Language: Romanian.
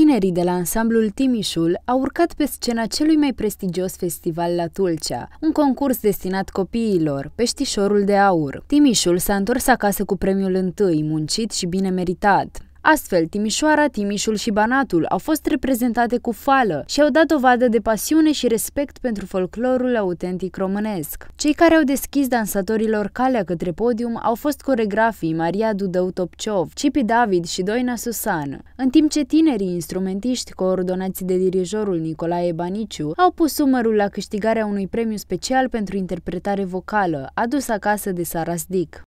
Tinerii de la ansamblul Timișul au urcat pe scena celui mai prestigios festival la Tulcea, un concurs destinat copiilor, peștișorul de aur. Timișul s-a întors acasă cu premiul întâi, muncit și bine meritat. Astfel, Timișoara, Timișul și Banatul au fost reprezentate cu fală și au dat dovadă de pasiune și respect pentru folclorul autentic românesc. Cei care au deschis dansatorilor calea către podium au fost coregrafii Maria Dudău Topciov, Cipi David și Doina Susan, în timp ce tinerii instrumentiști coordonați de dirijorul Nicolae Baniciu au pus umărul la câștigarea unui premiu special pentru interpretare vocală, adus acasă de Saras Dic.